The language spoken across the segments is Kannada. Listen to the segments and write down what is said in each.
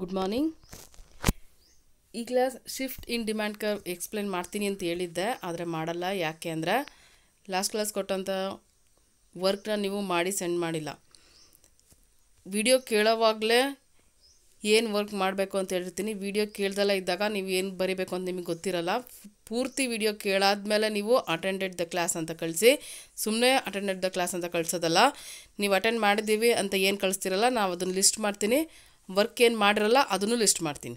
ಗುಡ್ ಮಾರ್ನಿಂಗ್ ಈ class shift in demand curve explain ಮಾಡ್ತೀನಿ ಅಂತ ಹೇಳಿದ್ದೆ ಆದರೆ ಮಾಡಲ್ಲ ಯಾಕೆ ಅಂದರೆ ಲಾಸ್ಟ್ ಕ್ಲಾಸ್ ಕೊಟ್ಟಂಥ ವರ್ಕ್ನ ನೀವು ಮಾಡಿ ಸೆಂಡ್ ಮಾಡಿಲ್ಲ ವಿಡಿಯೋ ಕೇಳೋವಾಗಲೇ ಏನು ವರ್ಕ್ ಮಾಡಬೇಕು ಅಂತ ಹೇಳಿರ್ತೀನಿ ವಿಡಿಯೋ ಕೇಳ್ದಲ್ಲ ಇದ್ದಾಗ ನೀವು ಏನು ಬರೀಬೇಕು ಅಂತ ನಿಮಗೆ ಗೊತ್ತಿರಲ್ಲ ಪೂರ್ತಿ ವಿಡಿಯೋ ಕೇಳಾದಮೇಲೆ ನೀವು ಅಟೆಂಡೆಡ್ ದ ಕ್ಲಾಸ್ ಅಂತ ಕಳಿಸಿ ಸುಮ್ಮನೆ ಅಟೆಂಡೆಡ್ ದ ಕ್ಲಾಸ್ ಅಂತ ಕಳಿಸೋದಲ್ಲ ನೀವು ಅಟೆಂಡ್ ಮಾಡಿದ್ದೀವಿ ಅಂತ ಏನು ಕಳಿಸ್ತಿರಲ್ಲ ನಾವು ಅದನ್ನು ಲಿಸ್ಟ್ ಮಾಡ್ತೀನಿ ವರ್ಕ್ ಏನು ಮಾಡಿರಲ್ಲ ಅದನ್ನು ಲಿಸ್ಟ್ ಮಾಡ್ತೀನಿ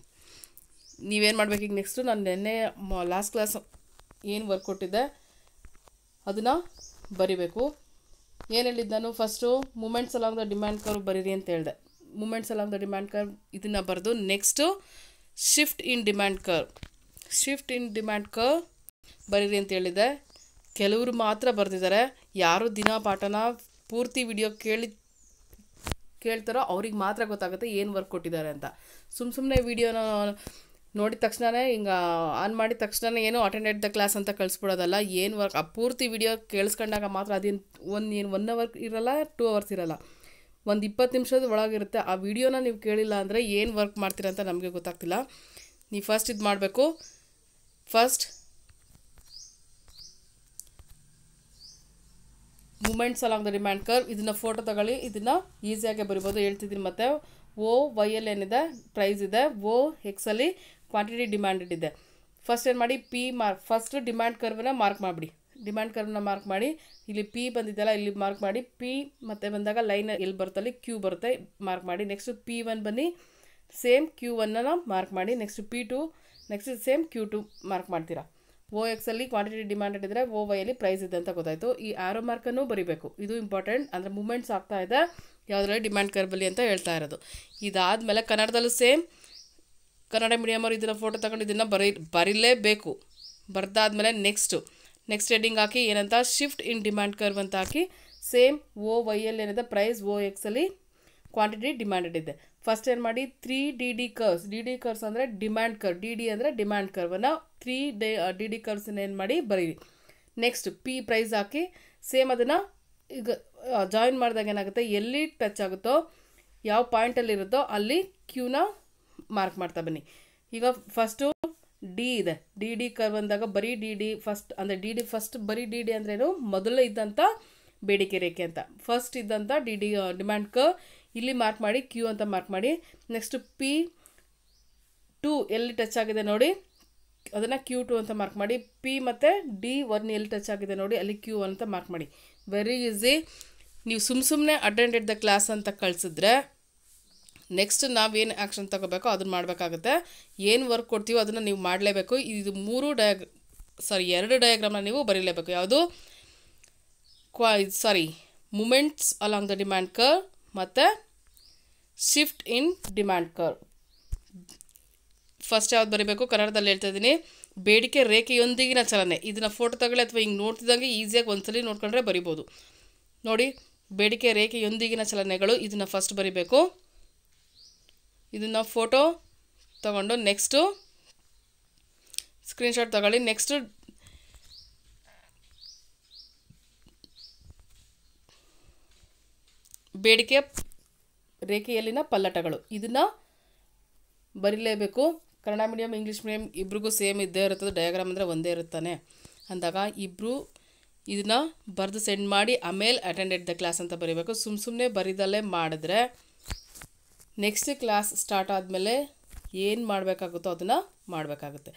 ನೀವೇನು ಮಾಡ್ಬೇಕು ಈಗ ನೆಕ್ಸ್ಟು ನಾನು ನಿನ್ನೆ ಲಾಸ್ಟ್ ಕ್ಲಾಸ್ ಏನು ವರ್ಕ್ ಕೊಟ್ಟಿದ್ದೆ ಅದನ್ನು ಬರಿಬೇಕು ಏನು ಹೇಳಿದ್ದು ನಾನು first movements along the demand curve ಬರೀರಿ ಅಂತ ಹೇಳಿದೆ movements along the demand curve ಇದನ್ನು ಬರೆದು next shift in demand curve shift in demand curve ಬರೀರಿ ಅಂತ ಹೇಳಿದೆ ಕೆಲವರು ಮಾತ್ರ ಬರೆದಿದ್ದಾರೆ ಯಾರು ದಿನ ಪಾಠನ ಪೂರ್ತಿ ವಿಡಿಯೋ ಕೇಳಿ ಕೇಳ್ತಾರೋ ಅವ್ರಿಗೆ ಮಾತ್ರ ಗೊತ್ತಾಗುತ್ತೆ ಏನು ವರ್ಕ್ ಕೊಟ್ಟಿದ್ದಾರೆ ಅಂತ ಸುಮ್ಮ ಸುಮ್ಮನೆ ವೀಡಿಯೋನ ನೋಡಿದ ತಕ್ಷಣವೇ ಹಿಂಗೆ ಆನ್ ಮಾಡಿದ ತಕ್ಷಣ ಏನು ಅಟೆಂಡ್ ದ ಕ್ಲಾಸ್ ಅಂತ ಕಳಿಸ್ಬಿಡೋದಲ್ಲ ಏನು ವರ್ಕ್ ಆ ಪೂರ್ತಿ ವಿಡಿಯೋ ಕೇಳಿಸ್ಕೊಂಡಾಗ ಮಾತ್ರ ಅದೇನು ಒಂದು ಏನು ಒನ್ ಅವರ್ ಇರಲ್ಲ ಟೂ ಅವರ್ಸ್ ಇರಲ್ಲ ಒಂದು ಇಪ್ಪತ್ತು ನಿಮಿಷದ ಒಳಗಿರುತ್ತೆ ಆ ವೀಡಿಯೋನ ನೀವು ಕೇಳಿಲ್ಲ ಅಂದರೆ ಏನು ವರ್ಕ್ ಮಾಡ್ತೀರ ಅಂತ ನಮಗೆ ಗೊತ್ತಾಗ್ತಿಲ್ಲ ನೀವು ಫಸ್ಟ್ ಇದು ಮಾಡಬೇಕು first movements along the demand curve ಇದನ್ನು ಫೋಟೋ ತಗೊಳ್ಳಿ ಇದನ್ನು ಈಸಿಯಾಗಿ ಬರಿಬೋದು ಹೇಳ್ತಿದ್ದೀನಿ ಮತ್ತು ಓ ವೈ ಎಲ್ ಏನಿದೆ ಪ್ರೈಸ್ ಇದೆ ಓ ಎಕ್ಸಲ್ಲಿ ಕ್ವಾಂಟಿಟಿ ಡಿಮ್ಯಾಂಡೆಡ್ ಇದೆ ಫಸ್ಟ್ ಏನು ಮಾಡಿ ಪಿ ಮಾರ್ಕ್ ಫಸ್ಟ್ ಡಿಮ್ಯಾಂಡ್ ಕರ್ವನ್ನ ಮಾರ್ಕ್ ಮಾಡಿಬಿಡಿ ಡಿಮ್ಯಾಂಡ್ ಕರ್ವನ್ನ ಮಾರ್ಕ್ ಮಾಡಿ ಇಲ್ಲಿ ಪಿ ಬಂದಿದ್ದಲ್ಲ ಇಲ್ಲಿ ಮಾರ್ಕ್ ಮಾಡಿ ಪಿ ಮತ್ತೆ ಬಂದಾಗ ಲೈನ್ ಎಲ್ಲಿ ಬರುತ್ತಲ್ಲಿ ಕ್ಯೂ ಬರುತ್ತೆ ಮಾರ್ಕ್ ಮಾಡಿ ನೆಕ್ಸ್ಟ್ ಪಿ ಒನ್ ಬನ್ನಿ ಸೇಮ್ ಕ್ಯೂ ಒನ್ನ ಮಾರ್ಕ್ ಮಾಡಿ next P two next same Q two mark ಮಾಡ್ತೀರಾ ಓ ಎಕ್ಸಲ್ಲಿ ಕ್ವಾಂಟಿಟಿ ಡಿಮ್ಯಾಂಡೆಡ್ ಇದ್ದರೆ ಓ ವೈಯಲ್ಲಿ ಪ್ರೈಸ್ ಇದೆ ಅಂತ ಗೊತ್ತಾಯಿತು ಈ ಆರೋ ಮಾರ್ಕನ್ನು ಬರಿಬೇಕು ಇದು ಇಂಪಾರ್ಟೆಂಟ್ ಅಂದರೆ ಮೂಮೆಂಟ್ಸ್ ಆಗ್ತಾ ಇದೆ ಯಾವುದ್ರಲ್ಲಿ ಡಿಮ್ಯಾಂಡ್ ಕರ್ಬಲಿ ಅಂತ ಹೇಳ್ತಾ ಇರೋದು ಇದಾದಮೇಲೆ ಕನ್ನಡದಲ್ಲೂ ಸೇಮ್ ಕನ್ನಡ ಮೀಡಿಯಮವ್ರು ಇದನ್ನು ಫೋಟೋ ತಗೊಂಡು ಇದನ್ನು ಬರೀ ಬರೀಲೇಬೇಕು ಬರ್ದಾದ್ಮೇಲೆ ನೆಕ್ಸ್ಟು ನೆಕ್ಸ್ಟ್ ಹೆಡ್ಡಿಂಗ್ ಹಾಕಿ ಏನಂತ ಶಿಫ್ಟ್ ಇನ್ ಡಿಮ್ಯಾಂಡ್ ಕರ್ವ್ ಅಂತ ಹಾಕಿ ಸೇಮ್ ಓ ವೈಯಲ್ಲಿ ಏನಿದೆ ಪ್ರೈಸ್ ಓ ಎಕ್ಸಲ್ಲಿ ಕ್ವಾಂಟಿಟಿ ಡಿಮ್ಯಾಂಡೆಡ್ ಇದೆ ಫಸ್ಟ್ ಏನು ಮಾಡಿ three D D curves D D curves ಅಂದರೆ ಡಿಮ್ಯಾಂಡ್ ಕರ್ ಡಿ ಡಿ ಅಂದರೆ ಡಿಮ್ಯಾಂಡ್ ಕರ್ವನ್ನು ತ್ರೀ ಡೇ ಡಿ ಡಿ ಕರ್ಸನ್ನ ಏನು ಮಾಡಿ ಬರೀರಿ ನೆಕ್ಸ್ಟ್ ಪಿ ಪ್ರೈಸ್ ಹಾಕಿ ಸೇಮ್ ಅದನ್ನು ಈಗ ಜಾಯಿನ್ ಮಾಡಿದಾಗ ಏನಾಗುತ್ತೆ ಎಲ್ಲಿ ಟಚ್ ಆಗುತ್ತೋ ಯಾವ ಇರುತ್ತೋ ಅಲ್ಲಿ ಕ್ಯೂನ ಮಾರ್ಕ್ ಮಾಡ್ತಾ ಬನ್ನಿ ಈಗ ಫಸ್ಟು ಡಿ ಇದೆ ಡಿ ಡಿ ಕರ್ ಬಂದಾಗ ಬರೀ ಡಿ ಡಿ ಫಸ್ಟ್ ಅಂದರೆ ಡಿ ಡಿ ಫಸ್ಟ್ ಬರೀ ಡಿ ಡಿ ಅಂದ್ರೇನು ಮೊದಲು ಇದ್ದಂಥ ಬೇಡಿಕೆ ರೇಖೆ ಅಂತ ಫಸ್ಟ್ ಇದ್ದಂಥ ಡಿ ಡಿ ಡಿಮ್ಯಾಂಡ್ ಕರ್ ಇಲ್ಲಿ ಮಾರ್ಕ್ ಮಾಡಿ ಕ್ಯೂ ಅಂತ ಮಾರ್ಕ್ ಮಾಡಿ ನೆಕ್ಸ್ಟ್ ಪಿ ಟು ಎಲ್ಲಿ ಟಚ್ ಆಗಿದೆ ನೋಡಿ ಅದನ್ನು ಕ್ಯೂ ಟು ಅಂತ ಮಾರ್ಕ್ ಮಾಡಿ ಪಿ ಮತ್ತು ಡಿ ಒನ್ ಎಲ್ಲಿ ಟಚ್ ಆಗಿದೆ ನೋಡಿ ಅಲ್ಲಿ ಕ್ಯೂ ಅಂತ ಮಾರ್ಕ್ ಮಾಡಿ ವೆರಿ ಈಸಿ ನೀವು ಸುಮ್ಮ ಸುಮ್ಮನೆ ಅಟೆಂಡ್ ದ ಕ್ಲಾಸ್ ಅಂತ ಕಳಿಸಿದ್ರೆ ನೆಕ್ಸ್ಟ್ ನಾವೇನು ಆ್ಯಕ್ಷನ್ ತೊಗೋಬೇಕೋ ಅದನ್ನು ಮಾಡಬೇಕಾಗುತ್ತೆ ಏನು ವರ್ಕ್ ಕೊಡ್ತೀವೋ ಅದನ್ನು ನೀವು ಮಾಡಲೇಬೇಕು ಇದು ಮೂರು ಡಯಾಗ್ ಸಾರಿ ಎರಡು ಡಯಾಗ್ರಾಮ್ನ ನೀವು ಬರೀಲೇಬೇಕು ಯಾವುದು ಕ್ವಾ sorry movements along the demand curve ಮತ್ತು shift in demand curve first ಯಾವ್ದು ಬರೀಬೇಕು ಕನ್ನಡದಲ್ಲಿ ಹೇಳ್ತಾ ಇದ್ದೀನಿ ಬೇಡಿಕೆ ರೇಖೆಯೊಂದಿಗಿನ ಚಲನೆ ಇದನ್ನು ಫೋಟೋ ತಗೊಳ್ಳಿ ಅಥವಾ ಹಿಂಗೆ ನೋಡ್ತಿದ್ದಂಗೆ ಈಸಿಯಾಗಿ ಒಂದ್ಸಲಿ ನೋಡ್ಕೊಂಡ್ರೆ ಬರಿಬೋದು ನೋಡಿ ಬೇಡಿಕೆ ರೇಖೆಯೊಂದಿಗಿನ ಚಲನೆಗಳು ಇದನ್ನು ಫಸ್ಟ್ ಬರಿಬೇಕು ಇದನ್ನು ಫೋಟೋ ತಗೊಂಡು ನೆಕ್ಸ್ಟು ಸ್ಕ್ರೀನ್ಶಾಟ್ ತಗೊಳ್ಳಿ ನೆಕ್ಸ್ಟು ಬೇಡಿಕೆ ರೇಖೆಯಲ್ಲಿನ ಪಲ್ಲಟಗಳು ಇದನ್ನು ಬರೀಲೇಬೇಕು ಕನ್ನಡ ಮೀಡಿಯಂ ಇಂಗ್ಲೀಷ್ ಮೀಡಿಯಂ ಇಬ್ರಿಗೂ ಸೇಮ್ ಇದ್ದೇ ಇರುತ್ತದೆ ಡಯಾಗ್ರಾಮ್ ಅಂದರೆ ಒಂದೇ ಇರುತ್ತಾನೆ ಅಂದಾಗ ಇಬ್ಬರು ಇದನ್ನ ಬರೆದು ಸೆಂಡ್ ಮಾಡಿ ಆಮೇಲೆ ಅಟೆಂಡೆಡ್ ದ ಕ್ಲಾಸ್ ಅಂತ ಬರೀಬೇಕು ಸುಮ್ಮ ಸುಮ್ಮನೆ ಬರೀದಲ್ಲೇ ಮಾಡಿದ್ರೆ ನೆಕ್ಸ್ಟ್ ಕ್ಲಾಸ್ ಸ್ಟಾರ್ಟ್ ಆದಮೇಲೆ ಏನು ಮಾಡಬೇಕಾಗುತ್ತೋ ಅದನ್ನು ಮಾಡಬೇಕಾಗುತ್ತೆ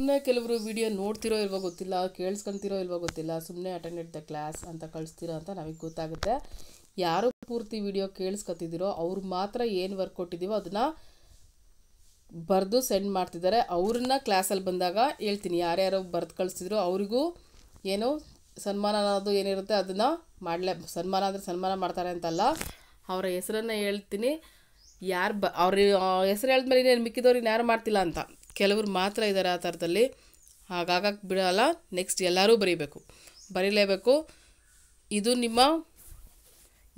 ಸುಮ್ಮನೆ ಕೆಲವರು ವಿಡಿಯೋ ನೋಡ್ತಿರೋ ಇಲ್ವೋ ಗೊತ್ತಿಲ್ಲ ಕೇಳಿಸ್ಕೊಂತಿರೋ ಇಲ್ವೋ ಗೊತ್ತಿಲ್ಲ ಸುಮ್ಮನೆ ಅಟೆಂಡೆಡ್ ದ ಕ್ಲಾಸ್ ಅಂತ ಕಳಿಸ್ತೀರೋ ಅಂತ ನಮಗೆ ಗೊತ್ತಾಗುತ್ತೆ ಯಾರು ಪೂರ್ತಿ ವಿಡಿಯೋ ಕೇಳಿಸ್ಕೊತಿದ್ದೀರೋ ಅವ್ರು ಮಾತ್ರ ಏನು ವರ್ಕ್ ಕೊಟ್ಟಿದ್ದೀವೋ ಅದನ್ನು ಬರೆದು ಸೆಂಡ್ ಮಾಡ್ತಿದ್ದಾರೆ ಅವ್ರನ್ನ ಕ್ಲಾಸಲ್ಲಿ ಬಂದಾಗ ಹೇಳ್ತೀನಿ ಯಾರ್ಯಾರು ಬರೆದು ಕಳಿಸ್ತಿದ್ರು ಅವರಿಗೂ ಏನು ಸನ್ಮಾನ ಅನ್ನೋದು ಏನಿರುತ್ತೆ ಅದನ್ನು ಮಾಡಲೇ ಸನ್ಮಾನ ಅಂದರೆ ಸನ್ಮಾನ ಮಾಡ್ತಾರೆ ಅಂತಲ್ಲ ಅವರ ಹೆಸರನ್ನು ಹೇಳ್ತೀನಿ ಯಾರು ಬ ಅವ್ರ ಹೆಸರು ಹೇಳಿದ್ಮೇಲೆ ಇನ್ನೇನು ಮಿಕ್ಕಿದವ್ರು ಇನ್ನು ಯಾರು ಮಾಡ್ತಿಲ್ಲ ಅಂತ ಕೆಲವರು ಮಾತ್ರ ಇದ್ದಾರೆ ಆ ಥರದಲ್ಲಿ ಹಾಗಾಗಕ್ಕೆ ಬಿಡೋಲ್ಲ ನೆಕ್ಸ್ಟ್ ಎಲ್ಲರೂ ಬರೀಬೇಕು ಬರೀಲೇಬೇಕು ಇದು ನಿಮ್ಮ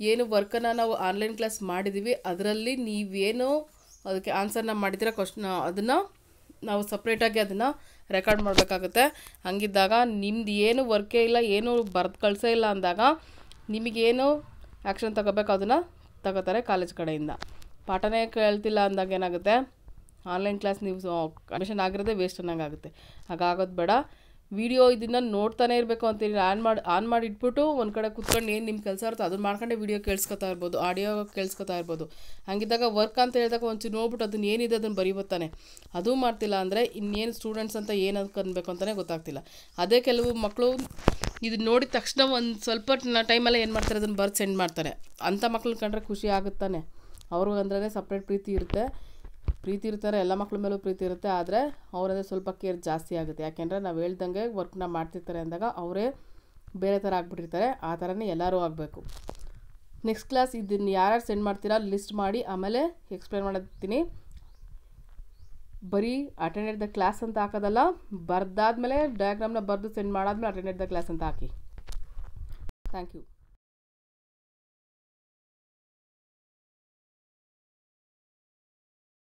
ಏನು ವರ್ಕನ್ನು ನಾವು ಆನ್ಲೈನ್ ಕ್ಲಾಸ್ ಮಾಡಿದ್ದೀವಿ ಅದರಲ್ಲಿ ನೀವೇನು ಅದಕ್ಕೆ ಆನ್ಸರ್ನ ಮಾಡಿದ್ರೆ ಕ್ವಶನ್ ಅದನ್ನು ನಾವು ಸಪ್ರೇಟಾಗಿ ಅದನ್ನು ರೆಕಾರ್ಡ್ ಮಾಡಬೇಕಾಗುತ್ತೆ ಹಂಗಿದ್ದಾಗ ನಿಮ್ದು ಏನು ವರ್ಕೇ ಇಲ್ಲ ಏನು ಬರ್ದು ಕಳಿಸೇ ಇಲ್ಲ ಅಂದಾಗ ನಿಮಗೇನು ಆ್ಯಕ್ಷನ್ ತಗೋಬೇಕು ಅದನ್ನು ತಗೋತಾರೆ ಕಾಲೇಜ್ ಕಡೆಯಿಂದ ಪಾಠನೇ ಕೇಳ್ತಿಲ್ಲ ಅಂದಾಗ ಏನಾಗುತ್ತೆ ಆನ್ಲೈನ್ ಕ್ಲಾಸ್ ನೀವು ಅಡ್ಮಿಷನ್ ಆಗಿರೋದೇ ವೇಸ್ಟ್ ಅನ್ನೋಂಗೆ ಆಗುತ್ತೆ ಹಾಗಾಗೋದು ಬೇಡ ವೀಡಿಯೋ ಇದನ್ನು ನೋಡ್ತಾನೆ ಇರಬೇಕು ಅಂತೇಳಿ ಆನ್ ಮಾಡಿ ಆನ್ ಮಾಡಿ ಇಟ್ಬಿಟ್ಟು ಒಂದು ಕಡೆ ಕುತ್ಕೊಂಡು ಏನು ನಿಮ್ಮ ಕೆಲಸ ಇರುತ್ತೋ ಅದನ್ನ ಮಾಡ್ಕೊಂಡೆ ವೀಡಿಯೋ ಕೇಳಿಸ್ಕೊತಾ ಇರ್ಬೋದು ಆಡಿಯೋ ಕೇಳಿಸ್ಕೊತಾ ಇರ್ಬೋದು ಹಾಗಿದ್ದಾಗ ವರ್ಕ್ ಅಂತ ಹೇಳಿದಾಗ ಒಂಚೂರು ನೋಡ್ಬಿಟ್ಟು ಅದನ್ನ ಏನಿದೆ ಅದನ್ನು ಬರಿಬೋತಾನೆ ಅದು ಮಾಡ್ತಿಲ್ಲ ಅಂದರೆ ಇನ್ನೇನು ಸ್ಟೂಡೆಂಟ್ಸ್ ಅಂತ ಏನು ಅನ್ಬೇಕು ಅಂತಲೇ ಗೊತ್ತಾಗ್ತಿಲ್ಲ ಅದೇ ಕೆಲವು ಮಕ್ಕಳು ಇದನ್ನ ನೋಡಿದ ತಕ್ಷಣ ಒಂದು ಸ್ವಲ್ಪ ಟೈಮಲ್ಲೇ ಏನು ಮಾಡ್ತಾರೆ ಅದನ್ನು ಬರ್ದು ಸೆಂಡ್ ಮಾಡ್ತಾರೆ ಅಂಥ ಮಕ್ಳನ್ನ ಕಂಡ್ರೆ ಖುಷಿ ಆಗುತ್ತಾನೆ ಅವ್ರಿಗೂ ಅಂದ್ರೆ ಸಪ್ರೇಟ್ ಪ್ರೀತಿ ಇರುತ್ತೆ ಪ್ರೀತಿ ಇರ್ತಾರೆ ಎಲ್ಲ ಮಕ್ಕಳ ಮೇಲೂ ಪ್ರೀತಿ ಇರುತ್ತೆ ಆದರೆ ಅವರಂದರೆ ಸ್ವಲ್ಪ ಕೇರ್ ಜಾಸ್ತಿ ಆಗುತ್ತೆ ಯಾಕೆಂದರೆ ನಾವು ಹೇಳ್ದಂಗೆ ವರ್ಕ್ನ ಮಾಡ್ತಿರ್ತಾರೆ ಅಂದಾಗ ಅವರೇ ಬೇರೆ ಥರ ಆಗಿಬಿಟ್ಟಿರ್ತಾರೆ ಆ ಥರನೇ ಎಲ್ಲರೂ ಆಗಬೇಕು ನೆಕ್ಸ್ಟ್ ಕ್ಲಾಸ್ ಇದನ್ನು ಯಾರ್ಯಾರು ಸೆಂಡ್ ಮಾಡ್ತೀರಾ ಲಿಸ್ಟ್ ಮಾಡಿ ಆಮೇಲೆ ಎಕ್ಸ್ಪ್ಲೇನ್ ಮಾಡತ್ತೀನಿ ಬರೀ ಅಟೆಂಡೆಡ್ ದ ಕ್ಲಾಸ್ ಅಂತ ಹಾಕೋದಲ್ಲ ಬರ್ದಾದ್ಮೇಲೆ ಡಯಾಗ್ರಾಮ್ನ ಬರೆದು ಸೆಂಡ್ ಮಾಡಾದ್ಮೇಲೆ ಅಟೆಂಡೆಡ್ ದ ಕ್ಲಾಸ್ ಅಂತ ಹಾಕಿ ಥ್ಯಾಂಕ್ ಯು